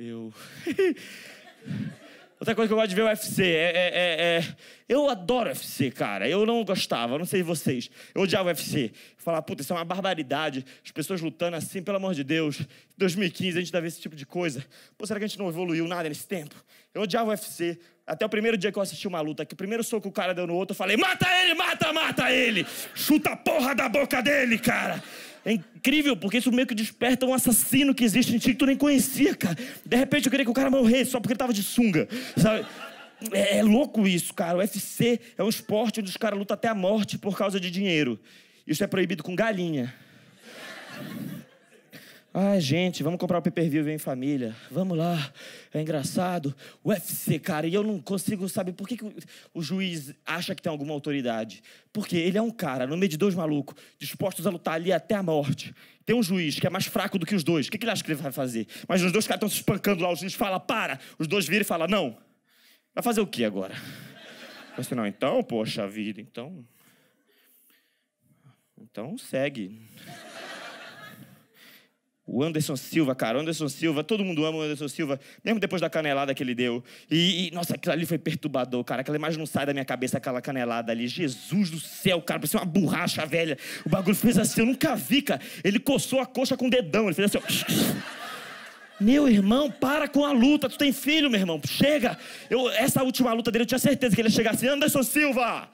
Eu. Outra coisa que eu gosto de ver é o UFC. É, é, é, é, Eu adoro UFC, cara. Eu não gostava, não sei vocês. Eu odiava o UFC. Falar, puta, isso é uma barbaridade. As pessoas lutando assim, pelo amor de Deus. Em 2015 a gente deve ver esse tipo de coisa. Pô, será que a gente não evoluiu nada nesse tempo? Eu odiava o UFC. Até o primeiro dia que eu assisti uma luta, que o primeiro soco o cara deu no outro, eu falei: mata ele, mata, mata ele! Chuta a porra da boca dele, cara! É incrível, porque isso meio que desperta um assassino que existe em ti que tu nem conhecia, cara. De repente eu queria que o cara morresse só porque ele tava de sunga, sabe? É, é louco isso, cara. O UFC é um esporte onde os caras lutam até a morte por causa de dinheiro. Isso é proibido com galinha. Ai, gente, vamos comprar o pay per view em família. Vamos lá. É engraçado. UFC, cara, e eu não consigo saber por que, que o, juiz acha que tem alguma autoridade. Porque ele é um cara, no meio de dois malucos, dispostos a lutar ali até a morte. Tem um juiz que é mais fraco do que os dois. O que, que ele acha que ele vai fazer? Mas os dois caras estão se espancando lá. O juiz fala, para. Os dois viram e falam, não. Vai fazer o que agora? Eu assim, não, então, poxa vida, então. Então segue. O Anderson Silva, cara, o Anderson Silva, todo mundo ama o Anderson Silva, mesmo depois da canelada que ele deu. E, e nossa, aquilo ali foi perturbador, cara. Aquela imagem não sai da minha cabeça, aquela canelada ali. Jesus do céu, cara, parecia uma borracha velha. O bagulho fez assim, eu nunca vi, cara. Ele coçou a coxa com o dedão, ele fez assim, ó. Meu irmão, para com a luta, tu tem filho, meu irmão, chega. Eu, essa última luta dele, eu tinha certeza que ele ia chegar assim, Anderson Silva!